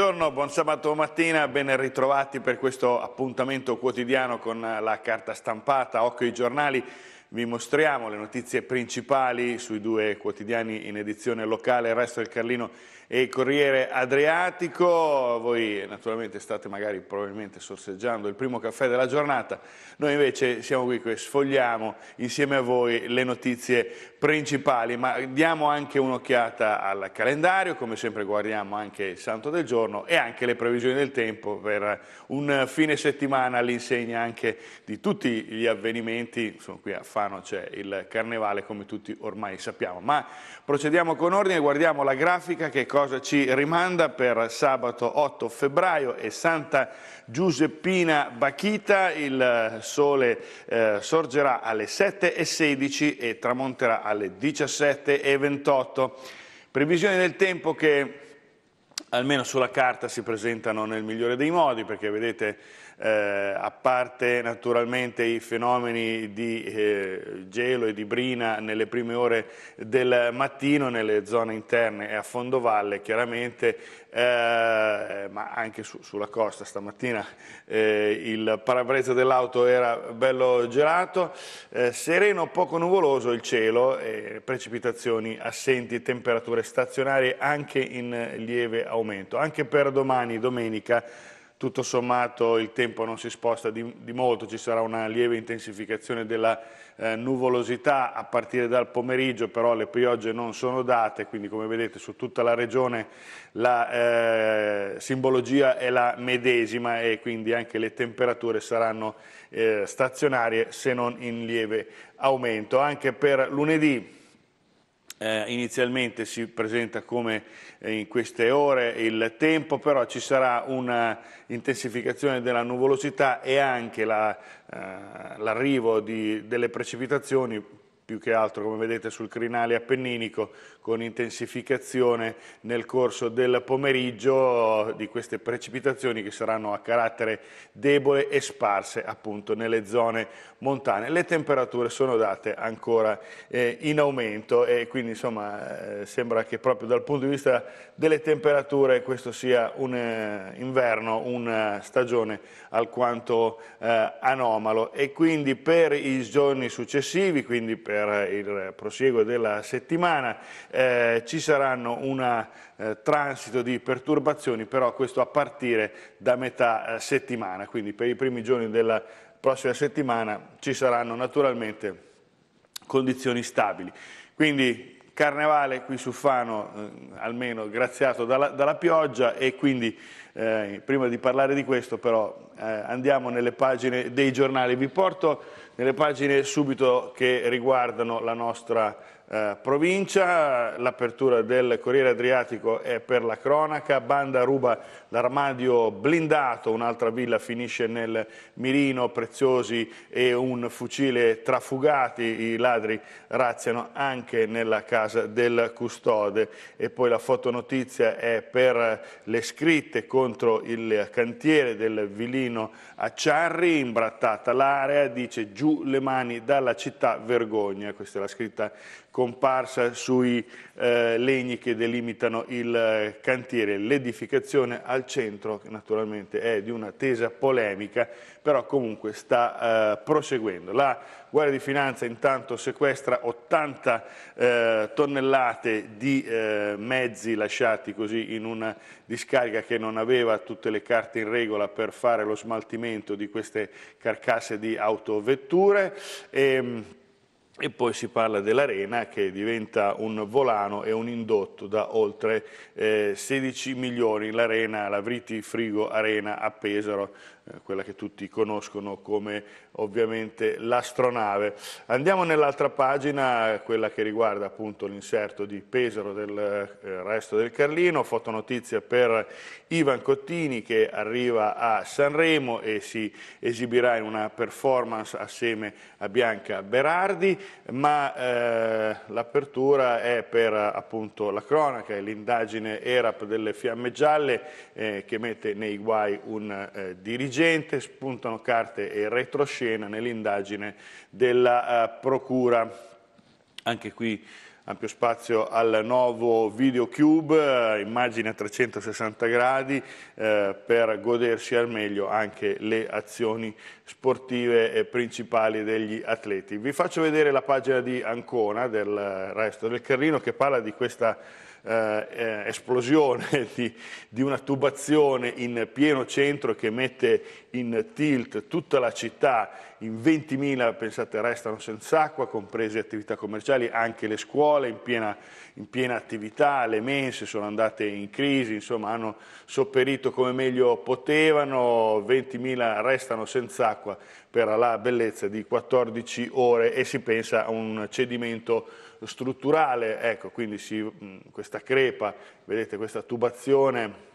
Buongiorno, buon sabato mattina, ben ritrovati per questo appuntamento quotidiano con la carta stampata, occhio ai giornali. Vi mostriamo le notizie principali sui due quotidiani in edizione locale, il resto del Carlino e Corriere Adriatico. Voi naturalmente state magari probabilmente sorseggiando il primo caffè della giornata, noi invece siamo qui che sfogliamo insieme a voi le notizie principali, ma diamo anche un'occhiata al calendario, come sempre guardiamo anche il santo del giorno e anche le previsioni del tempo per un fine settimana all'insegna anche di tutti gli avvenimenti, sono qui a Fano c'è il carnevale come tutti ormai sappiamo, ma procediamo con ordine, guardiamo la grafica che cosa cosa ci rimanda per sabato 8 febbraio e Santa Giuseppina Bachita, il eh, sole eh, sorgerà alle 7.16 e tramonterà alle 17.28. Previsioni del tempo che almeno sulla carta si presentano nel migliore dei modi perché vedete eh, a parte naturalmente i fenomeni di eh, gelo e di brina nelle prime ore del mattino, nelle zone interne e a fondovalle chiaramente, eh, ma anche su, sulla costa stamattina eh, il parabrezza dell'auto era bello gelato, eh, sereno, poco nuvoloso il cielo, precipitazioni assenti, temperature stazionarie anche in lieve aumento. Anche per domani, domenica, tutto sommato il tempo non si sposta di, di molto, ci sarà una lieve intensificazione della eh, nuvolosità a partire dal pomeriggio, però le piogge non sono date, quindi come vedete su tutta la regione la eh, simbologia è la medesima e quindi anche le temperature saranno eh, stazionarie se non in lieve aumento. Anche per lunedì eh, inizialmente si presenta come eh, in queste ore il tempo, però ci sarà un'intensificazione della nuvolosità e anche l'arrivo la, eh, delle precipitazioni più che altro come vedete sul crinale appenninico con intensificazione nel corso del pomeriggio di queste precipitazioni che saranno a carattere debole e sparse appunto nelle zone montane. Le temperature sono date ancora eh, in aumento e quindi insomma eh, sembra che proprio dal punto di vista delle temperature questo sia un eh, inverno, una stagione alquanto eh, anomalo e quindi per i giorni successivi, quindi per per il prosieguo della settimana, eh, ci saranno un eh, transito di perturbazioni, però questo a partire da metà eh, settimana, quindi per i primi giorni della prossima settimana ci saranno naturalmente condizioni stabili. Quindi Carnevale qui su Fano, eh, almeno graziato dalla, dalla, pioggia e quindi eh, prima di parlare di questo però eh, andiamo nelle pagine dei giornali. Vi porto nelle pagine subito che riguardano la nostra eh, provincia, l'apertura del Corriere Adriatico è per la cronaca, Banda ruba l'armadio blindato, un'altra villa finisce nel mirino, preziosi e un fucile trafugati, i ladri razziano anche nella casa del custode e poi la fotonotizia è per le scritte contro il cantiere del villino a Ciarri, imbrattata l'area, dice giù le mani dalla città vergogna, questa è la scritta comparsa sui eh, legni che delimitano il eh, cantiere. L'edificazione al centro naturalmente è di una tesa polemica, però comunque sta eh, proseguendo. La Guardia di Finanza intanto sequestra 80 eh, tonnellate di eh, mezzi lasciati così in una discarica che non aveva tutte le carte in regola per fare lo smaltimento di queste carcasse di autovetture. E, ehm, e poi si parla dell'arena che diventa un volano e un indotto da oltre eh, 16 milioni, l'arena, la Vriti Frigo Arena a Pesaro eh, quella che tutti conoscono come ovviamente l'astronave. Andiamo nell'altra pagina, quella che riguarda appunto l'inserto di Pesaro del eh, resto del Carlino, fotonotizia per Ivan Cottini che arriva a Sanremo e si esibirà in una performance assieme a Bianca Berardi, ma eh, l'apertura è per appunto la cronaca e l'indagine ERAP delle Fiamme Gialle eh, che mette nei guai un eh, dirigente gente, spuntano carte e retroscena nell'indagine della uh, Procura. Anche qui ampio spazio al nuovo videocube, eh, immagine a 360 gradi eh, per godersi al meglio anche le azioni sportive principali degli atleti. Vi faccio vedere la pagina di Ancona del eh, resto del Carrino che parla di questa eh, eh, esplosione di, di, una tubazione in pieno centro che mette in tilt tutta la città, in 20.000 pensate restano senza acqua, comprese attività commerciali, anche le scuole in piena, in piena attività, le mense sono andate in crisi, insomma hanno sopperito come meglio potevano, 20.000 restano senza acqua per la bellezza di 14 ore e si pensa a un cedimento strutturale, ecco quindi si, questa crepa, vedete questa tubazione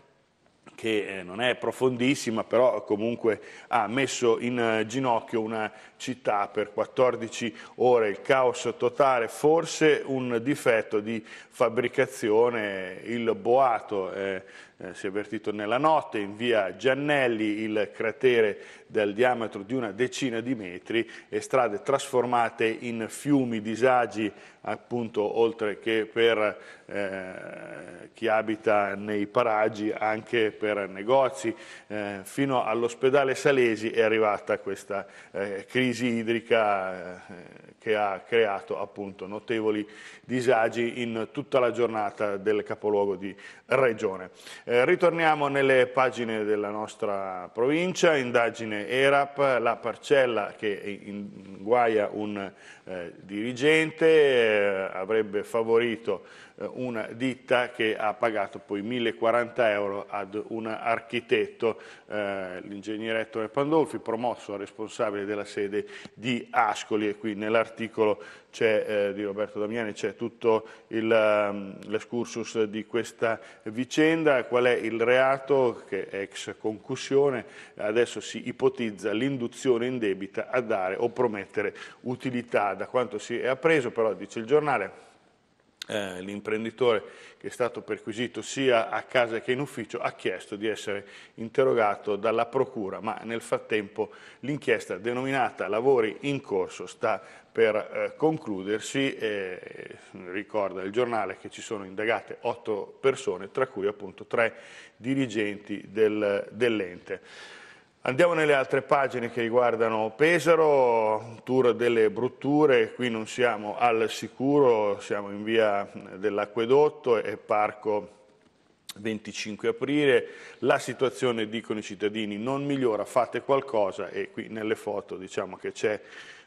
che eh, non è profondissima, però comunque ha messo in eh, ginocchio una città per 14 ore, il caos totale, forse un difetto di fabbricazione, il boato eh, eh, si è avvertito nella notte, in via Giannelli il cratere del diametro di una decina di metri e strade trasformate in fiumi, disagi appunto oltre che per eh, chi abita nei paraggi anche per negozi. Eh, fino all'ospedale Salesi è arrivata questa eh, crisi idrica eh, che ha creato appunto notevoli disagi in tutta la giornata del capoluogo di Regione. Eh, ritorniamo nelle pagine della nostra provincia, indagine ERAP, la parcella che guaia un eh, dirigente, eh, avrebbe favorito eh, una ditta che ha pagato poi 1040 euro ad un architetto, eh, l'ingegnere Ettore Pandolfi, promosso a responsabile della sede di Ascoli e qui nell'articolo eh, di Roberto Damiani c'è tutto ehm, l'escursus di questa vicenda, qual è il reato che è ex concussione, adesso si ipotizza l'induzione in debita a dare o promettere utilità, da quanto si è appreso però dice il giornale eh, l'imprenditore che è stato perquisito sia a casa che in ufficio ha chiesto di essere interrogato dalla procura, ma nel frattempo l'inchiesta denominata lavori in corso sta per eh, concludersi, eh, ricorda il giornale che ci sono indagate otto persone, tra cui appunto tre dirigenti del, dell'ente. Andiamo nelle altre pagine che riguardano Pesaro, tour delle brutture, qui non siamo al sicuro, siamo in via dell'acquedotto e parco 25 aprile, la situazione dicono i cittadini non migliora, fate qualcosa e qui nelle foto diciamo che c'è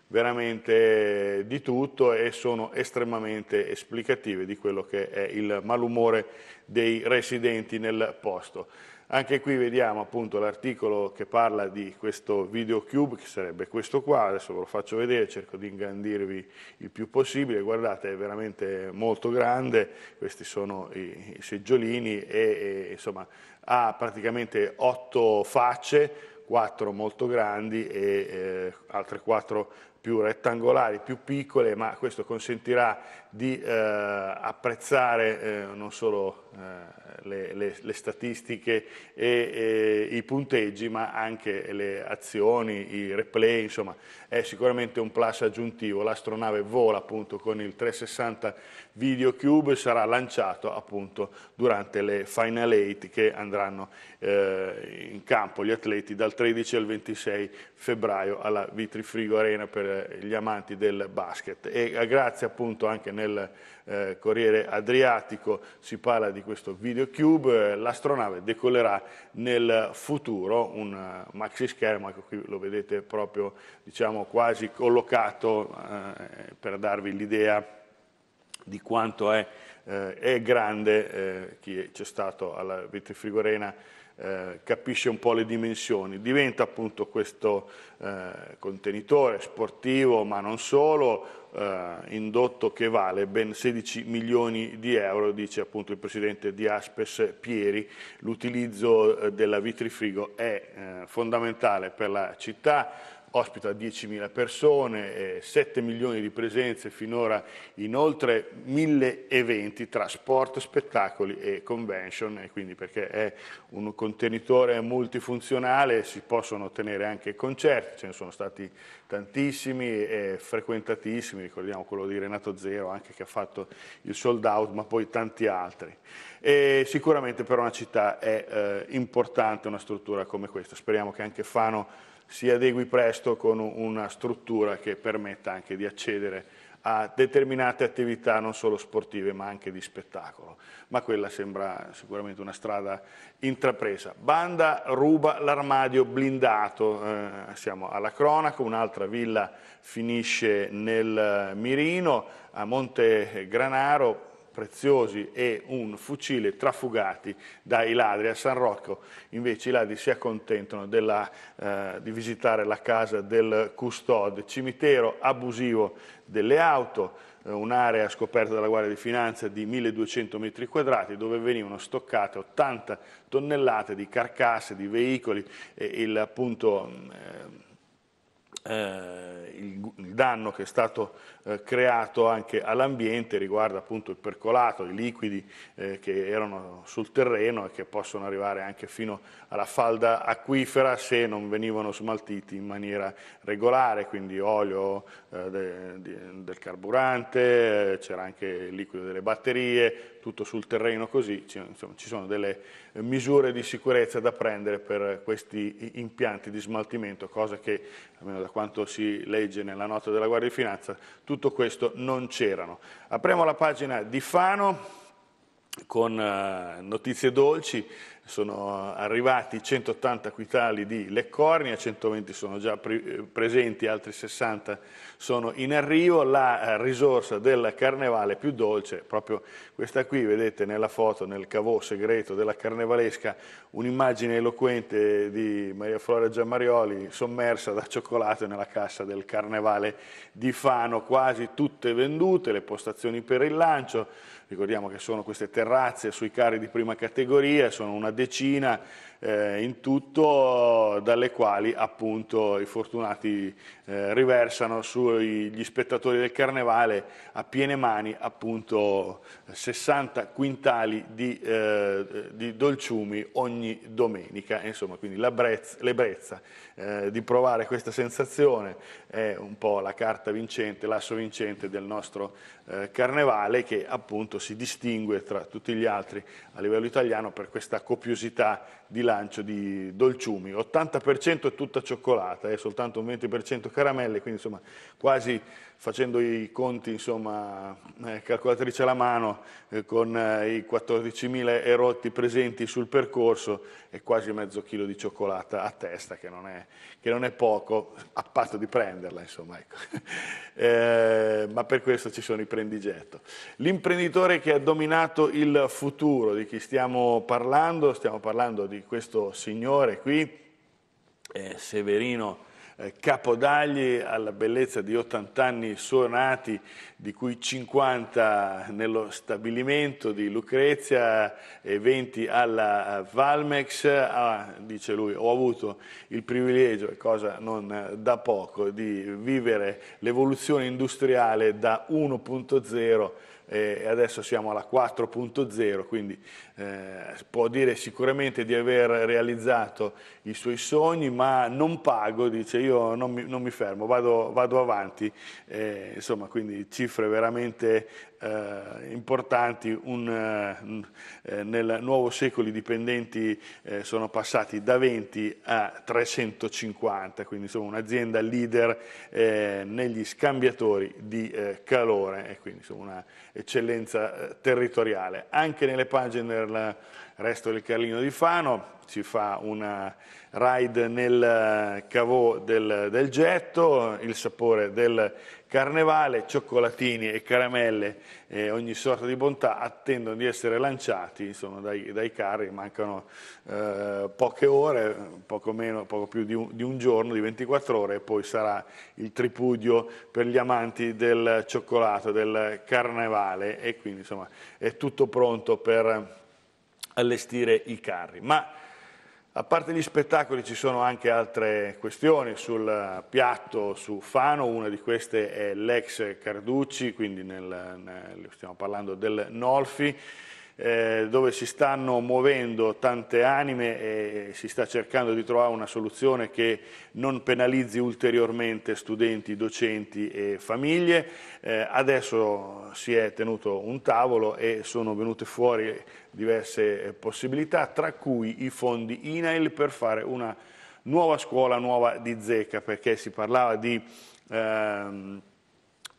veramente di tutto e sono estremamente esplicative di quello che è il malumore dei residenti nel posto. Anche qui vediamo appunto l'articolo che parla di questo video cube che sarebbe questo qua, adesso ve lo faccio vedere, cerco di ingrandirvi il più possibile, guardate è veramente molto grande, questi sono i, i seggiolini e, e insomma ha praticamente otto facce, quattro molto grandi e eh, altre quattro più rettangolari, più piccole, ma questo consentirà di eh, apprezzare eh, non solo eh, le, le, le, statistiche e, e, i punteggi, ma anche le azioni, i replay, insomma, è sicuramente un plus aggiuntivo. L'astronave vola appunto con il 360 Video Cube e sarà lanciato appunto durante le Final 8 che andranno eh, in campo gli atleti dal 13 al 26 febbraio alla Vitrifrigo Arena per gli amanti del basket. E eh, grazie appunto anche nel eh, Corriere Adriatico si parla di questo videocube, eh, l'astronave decollerà nel futuro, un eh, maxi schermo, ecco qui lo vedete proprio diciamo, quasi collocato eh, per darvi l'idea di quanto è, eh, è grande eh, chi c'è stato alla Vitri Frigorena eh, capisce un po' le dimensioni, diventa appunto questo eh, contenitore sportivo, ma non solo, eh, indotto che vale ben 16 milioni di euro, dice appunto il presidente di Aspes Pieri. L'utilizzo eh, della vitrifrigo è fondamentale per la città, ospita 10.000 persone, 7 milioni di presenze finora in oltre 1.000 eventi tra sport, spettacoli e convention, e quindi perché è un contenitore multifunzionale si possono tenere anche concerti, ce ne sono stati tantissimi e frequentatissimi, ricordiamo quello di Renato Zero anche che ha fatto il sold out, ma poi tanti altri. E sicuramente per una città è eh, importante una struttura come questa, speriamo che anche Fano si adegui presto con una struttura che permetta anche di accedere a determinate attività non solo sportive ma anche di spettacolo, ma quella sembra sicuramente una strada intrapresa. Banda ruba l'armadio blindato, eh, siamo alla cronaca, un'altra villa finisce nel mirino, a Monte Granaro preziosi e un fucile trafugati dai ladri. A San Rocco invece i ladri si accontentano della, eh, di visitare la casa del custode, cimitero abusivo delle auto, eh, un'area scoperta dalla Guardia di Finanza di 1200 metri quadrati dove venivano stoccate 80 tonnellate di carcasse, di veicoli, e il, appunto, mm, eh, eh, il, il, danno che è stato eh, creato anche all'ambiente riguarda appunto il percolato, i liquidi eh, che erano sul terreno e che possono arrivare anche fino alla falda acquifera se non venivano smaltiti in maniera regolare, quindi olio eh, de, de, del carburante, eh, c'era anche il liquido delle batterie, tutto sul terreno così, insomma, ci sono delle eh, misure di sicurezza da prendere per eh, questi impianti di smaltimento, cosa che, almeno da quanto si legge nella nota della Guardia di Finanza, tutto questo non c'erano. Apriamo la pagina di Fano, con eh, notizie dolci, sono arrivati 180 quitali di leccornia, 120 sono già pre presenti, altri 60 sono in arrivo, la eh, risorsa del carnevale più dolce, proprio questa qui, vedete nella foto, nel cavò segreto della carnevalesca, un'immagine eloquente di Maria Flora Giammarioli sommersa da cioccolato nella cassa del carnevale di Fano, quasi tutte vendute, le postazioni per il lancio, ricordiamo che sono queste terrazze sui carri di prima categoria, sono una decina, eh, in tutto dalle quali appunto i fortunati eh, riversano sugli spettatori del carnevale a piene mani appunto 60 quintali di, eh, di dolciumi ogni domenica, insomma quindi l'ebbrezza eh, di provare questa sensazione è un po' la carta vincente, l'asso vincente del nostro eh, carnevale che appunto si distingue tra tutti gli altri a livello italiano per questa copiosità di lancio di dolciumi, 80% è tutta cioccolata e soltanto un 20% caramelle, quindi insomma quasi facendo i conti, insomma, eh, calcolatrice alla mano, eh, con eh, i 14.000 erotti presenti sul percorso e quasi mezzo chilo di cioccolata a testa, che non è, che non è poco, a patto di prenderla, insomma. Ecco. eh, ma per questo ci sono i prendigetto. L'imprenditore che ha dominato il futuro, di chi stiamo parlando? Stiamo parlando di questo signore qui, eh, Severino eh, capodagli alla bellezza di 80 anni suonati, di cui 50 nello stabilimento di Lucrezia e 20 alla eh, Valmex. Ah, dice lui, ho avuto il privilegio, cosa non eh, da poco, di vivere l'evoluzione industriale da 1.0 e adesso siamo alla 4.0, quindi eh, può dire sicuramente di aver realizzato i suoi sogni, ma non pago, dice io non mi, non mi fermo, vado, vado avanti, eh, insomma quindi cifre veramente eh, importanti un, eh, eh, nel nuovo secolo i dipendenti eh, sono passati da 20 a 350, quindi insomma un'azienda leader negli scambiatori di calore e quindi insomma eccellenza territoriale. Anche nelle pagine il resto del Carlino di Fano, si fa una ride nel cavò del, del getto, il sapore del carnevale, cioccolatini e caramelle, eh, ogni sorta di bontà attendono di essere lanciati insomma, dai, dai, carri, mancano eh, poche ore, poco, meno, poco più di un, di un, giorno, di 24 ore e poi sarà il tripudio per gli amanti del cioccolato, del carnevale e quindi insomma è tutto pronto per allestire i carri. Ma a parte gli spettacoli ci sono anche altre questioni sul piatto, su Fano, una di queste è l'ex Carducci, quindi nel, nel, stiamo parlando del Nolfi, eh, dove si stanno muovendo tante anime e si sta cercando di trovare una soluzione che non penalizzi ulteriormente studenti, docenti e famiglie. Eh, adesso si è tenuto un tavolo e sono venute fuori diverse eh, possibilità, tra cui i fondi INAIL per fare una nuova scuola nuova di zecca, perché si parlava di... Ehm,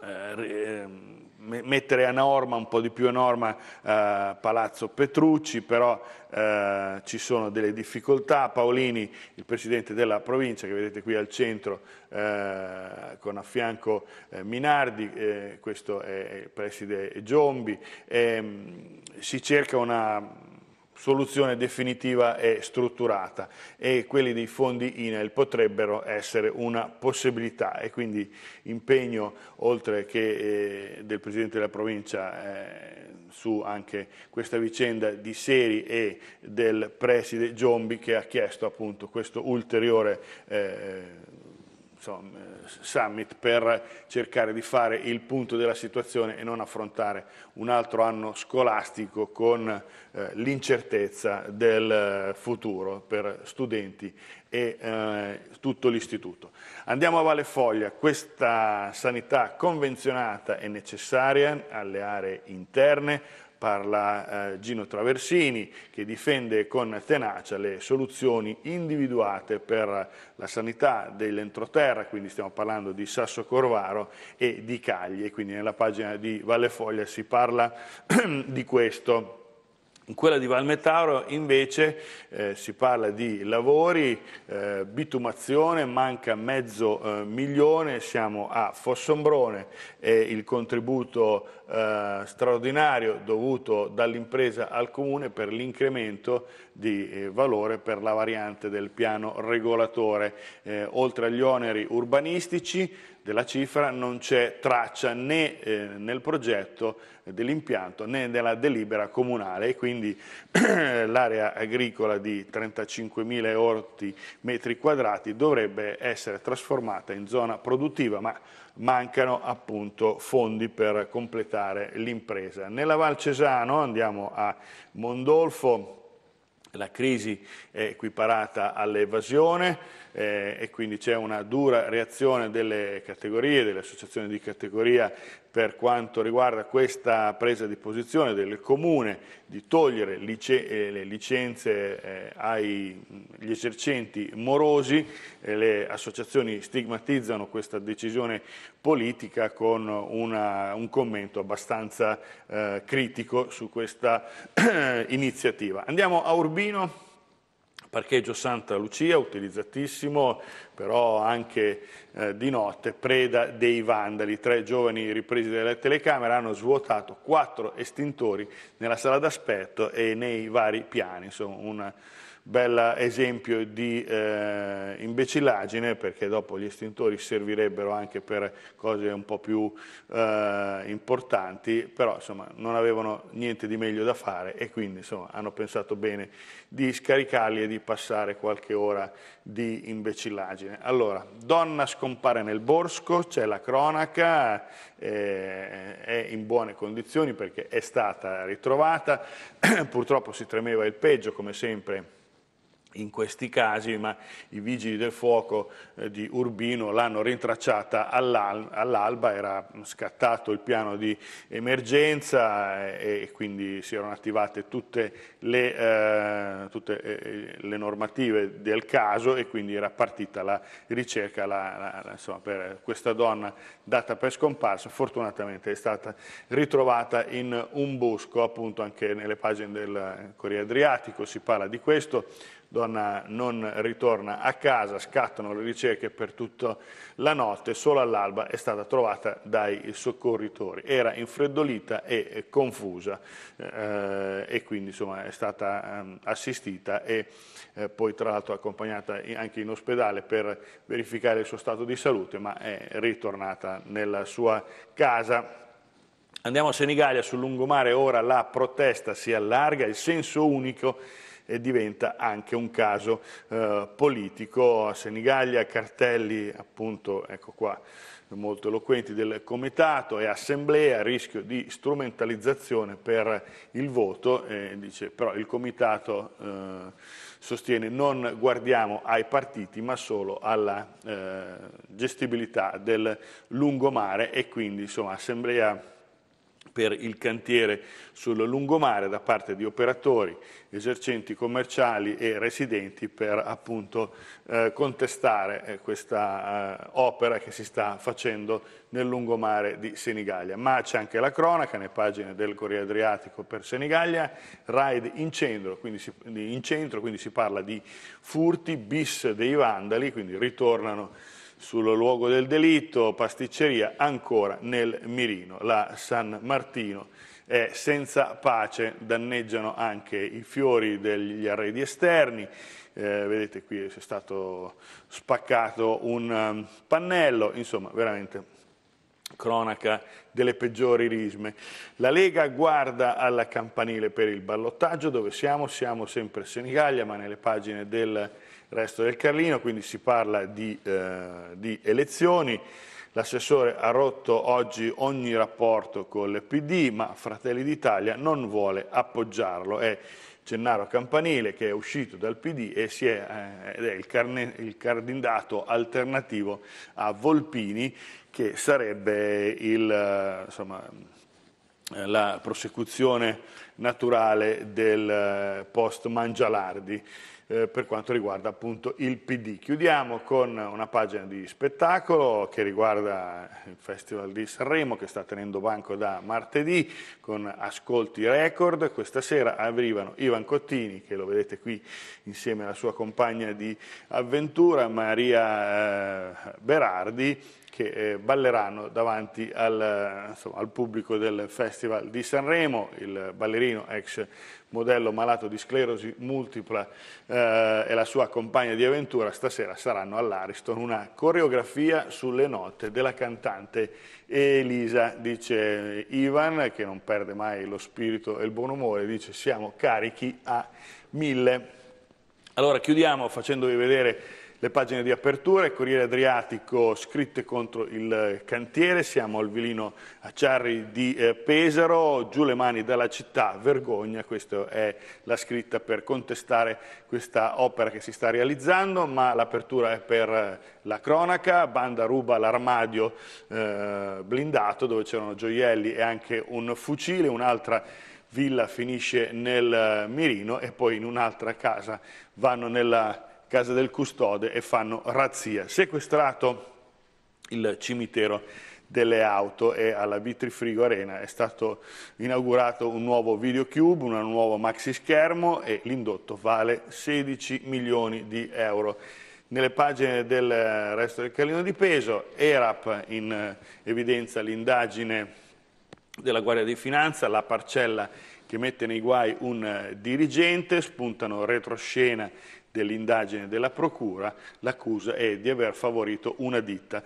eh, ehm, mettere a norma, un po' di più a norma, eh, Palazzo Petrucci, però eh, ci sono delle difficoltà. Paolini, il presidente della provincia, che vedete qui al centro, eh, con a fianco eh, Minardi, questo è, il preside Giombi, ehm, si cerca una soluzione definitiva e strutturata e quelli dei fondi INEL potrebbero essere una possibilità e quindi impegno oltre che eh, del Presidente della provincia eh, su anche questa vicenda di Seri e del Preside Giombi che ha chiesto appunto questo ulteriore eh, insomma, summit per cercare di fare il punto della situazione e non affrontare un altro anno scolastico con eh, l'incertezza del eh, futuro per studenti e eh, tutto l'istituto. Andiamo a Valle Foglia, questa sanità convenzionata è necessaria alle aree interne, parla eh, Gino Traversini che difende con tenacia le soluzioni individuate per la sanità dell'entroterra, quindi stiamo parlando di Sasso Corvaro e di Cagli e quindi nella pagina di Valle Foglia si parla di questo. In quella di Valmetauro invece eh, si parla di lavori, eh, bitumazione, manca mezzo eh, milione, siamo a Fossombrone e il contributo eh, straordinario dovuto dall'impresa al Comune per l'incremento di eh, valore per la variante del piano regolatore. Eh, oltre agli oneri urbanistici della cifra non c'è traccia né eh, nel progetto dell'impianto né nella delibera comunale e quindi l'area agricola di 35.000 orti metri quadrati dovrebbe essere trasformata in zona produttiva, ma mancano appunto fondi per completare l'impresa. Nella Val Cesano, andiamo a Mondolfo, la crisi è equiparata all'evasione, eh, e quindi c'è una dura reazione delle categorie, delle associazioni di categoria per quanto riguarda questa presa di posizione del Comune di togliere lice eh, le licenze eh, agli esercenti morosi, eh, le associazioni stigmatizzano questa decisione politica con una, un commento abbastanza eh, critico su questa iniziativa. Andiamo a Urbino. Parcheggio Santa Lucia, utilizzatissimo però anche eh, di notte, preda dei vandali. Tre giovani ripresi dalla telecamera hanno svuotato quattro estintori nella sala d'aspetto e nei vari piani, insomma una bel esempio di eh, imbecillaggine perché dopo gli estintori servirebbero anche per cose un po' più eh, importanti, però insomma non avevano niente di meglio da fare e quindi insomma hanno pensato bene di scaricarli e di passare qualche ora di imbecillaggine. Allora, donna scompare nel bosco, c'è la cronaca, eh, è in buone condizioni perché è stata ritrovata, purtroppo si tremeva il peggio come sempre in questi casi, ma i vigili del fuoco eh, di Urbino l'hanno rintracciata all'alba, era scattato il piano di emergenza eh, e quindi si erano attivate tutte, le, eh, tutte eh, le, normative del caso e quindi era partita la ricerca la, la, insomma, per questa donna data per scomparsa, fortunatamente è stata ritrovata in un bosco, appunto anche nelle pagine del Corriere Adriatico si parla di questo, donna non ritorna a casa, scattano le ricerche per tutta la notte, solo all'alba è stata trovata dai soccorritori, era infreddolita e eh, confusa eh, e quindi insomma, è stata um, assistita e eh, poi tra l'altro accompagnata anche in ospedale per verificare il suo stato di salute, ma è ritornata nella sua casa. Andiamo a Senigallia, sul lungomare ora la protesta si allarga, il senso unico e diventa anche un caso eh, politico. A Senigallia cartelli appunto, ecco qua, molto eloquenti del comitato e assemblea, rischio di strumentalizzazione per il voto, eh, dice, però il comitato eh, sostiene non guardiamo ai partiti ma solo alla eh, gestibilità del lungomare e quindi insomma assemblea per il cantiere sul lungomare da parte di operatori, esercenti commerciali e residenti per appunto eh, contestare eh, questa eh, opera che si sta facendo nel lungomare di Senigallia. Ma c'è anche la cronaca, nelle pagine del Corriere Adriatico per Senigallia, raid in centro, quindi si, in centro, quindi si parla di furti, bis dei vandali, quindi ritornano sul luogo del delitto, pasticceria ancora nel mirino. La San Martino è senza pace, danneggiano anche i fiori degli arredi esterni, eh, vedete qui è stato spaccato un um, pannello, insomma veramente cronaca delle peggiori risme. La Lega guarda alla campanile per il ballottaggio, dove siamo? Siamo sempre a Senigallia, ma nelle pagine del resto del Carlino, quindi si parla di, eh, di elezioni. L'assessore ha rotto oggi ogni rapporto con il PD, ma Fratelli d'Italia non vuole appoggiarlo. È Gennaro Campanile che è uscito dal PD e si è, eh, è il, carne, il cardindato alternativo a Volpini, che sarebbe il... Eh, insomma, la prosecuzione naturale del eh, post Mangialardi. Eh, per quanto riguarda appunto il PD. Chiudiamo con una pagina di spettacolo che riguarda il Festival di Sanremo che sta tenendo banco da martedì con ascolti record. Questa sera arrivano Ivan Cottini che lo vedete qui insieme alla sua compagna di avventura Maria eh, Berardi che eh, balleranno davanti al, insomma, al, pubblico del Festival di Sanremo, il ballerino ex modello malato di sclerosi multipla eh, e la sua compagna di avventura stasera saranno all'Ariston una coreografia sulle note della cantante Elisa, dice Ivan che non perde mai lo spirito e il buon umore, dice siamo carichi a mille. Allora chiudiamo facendovi vedere le pagine di apertura, il Corriere Adriatico scritte contro il cantiere, siamo al Vilino Acciarri di eh, Pesaro, giù le mani dalla città, vergogna, questa è la scritta per contestare questa opera che si sta realizzando, ma l'apertura è per eh, la cronaca, banda ruba l'armadio eh, blindato dove c'erano gioielli e anche un fucile, un'altra villa finisce nel eh, mirino e poi in un'altra casa vanno nella casa del custode e fanno razzia. Sequestrato il cimitero delle auto e alla Vitrifrigo Arena è stato inaugurato un nuovo videocube, un nuovo maxi schermo e l'indotto vale 16 milioni di euro. Nelle pagine del resto del Carlino di Peso, ERAP in evidenza l'indagine della Guardia di Finanza, la parcella che mette nei guai un dirigente, spuntano retroscena dell'indagine della Procura, l'accusa è di aver favorito una ditta.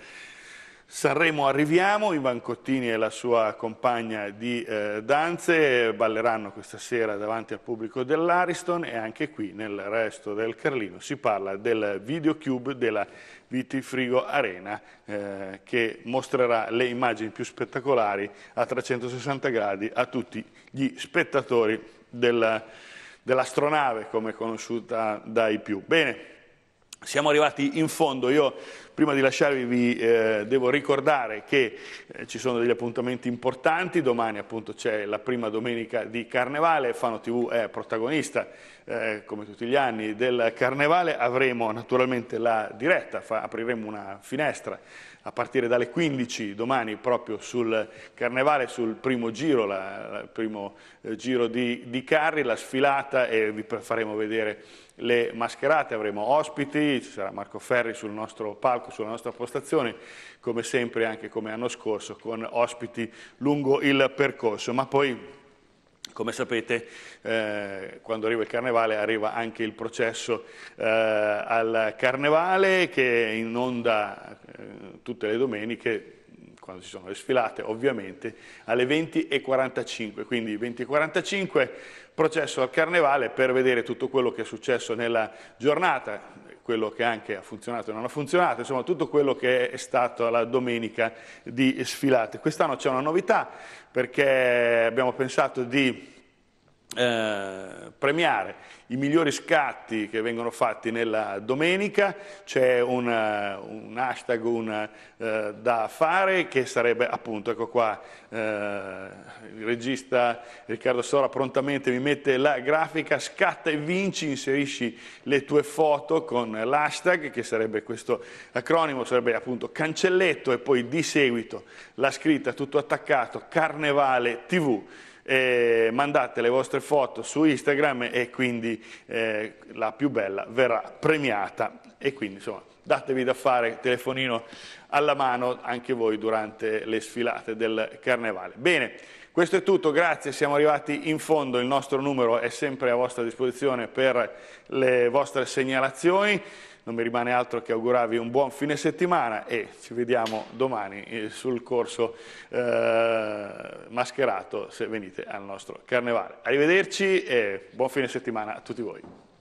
Sanremo arriviamo, Ivan Cottini e la sua compagna di eh, danze balleranno questa sera davanti al pubblico dell'Ariston e anche qui nel resto del Carlino si parla del videocube della Vitifrigo Arena eh, che mostrerà le immagini più spettacolari a 360 gradi a tutti gli spettatori della città dell'astronave come conosciuta dai più. Bene, siamo arrivati in fondo, io prima di lasciarvi vi eh, devo ricordare che eh, ci sono degli appuntamenti importanti, domani appunto c'è la prima domenica di Carnevale, Fano TV è protagonista eh, come tutti gli anni del Carnevale, avremo naturalmente la diretta, fa, apriremo una finestra a partire dalle 15 domani proprio sul Carnevale, sul primo giro, il primo eh, giro di, di, carri, la sfilata e vi faremo vedere le mascherate, avremo ospiti, ci sarà Marco Ferri sul nostro palco, sulla nostra postazione, come sempre anche come anno scorso con ospiti lungo il percorso, ma poi come sapete, eh, quando arriva il carnevale arriva anche il processo eh, al carnevale che inonda eh, tutte le domeniche, quando ci sono le sfilate ovviamente, alle 20.45. Quindi 20.45 processo al carnevale per vedere tutto quello che è successo nella giornata quello che anche ha funzionato e non ha funzionato, insomma tutto quello che è stato la domenica di sfilate. Quest'anno c'è una novità perché abbiamo pensato di eh, premiare i migliori scatti che vengono fatti nella domenica, c'è un, eh, un, hashtag un, eh, da fare che sarebbe appunto, ecco qua, eh, il regista Riccardo Sora prontamente mi mette la grafica, scatta e vinci, inserisci le tue foto con l'hashtag che sarebbe questo acronimo, sarebbe appunto cancelletto e poi di seguito la scritta tutto attaccato, Carnevale TV eh, mandate le vostre foto su Instagram e quindi eh, la più bella verrà premiata e quindi insomma datevi da fare telefonino alla mano anche voi durante le sfilate del carnevale. Bene, questo è tutto, grazie, siamo arrivati in fondo, il nostro numero è sempre a vostra disposizione per le vostre segnalazioni non mi rimane altro che augurarvi un buon fine settimana e ci vediamo domani eh, sul corso eh, mascherato se venite al nostro carnevale. Arrivederci e buon fine settimana a tutti voi.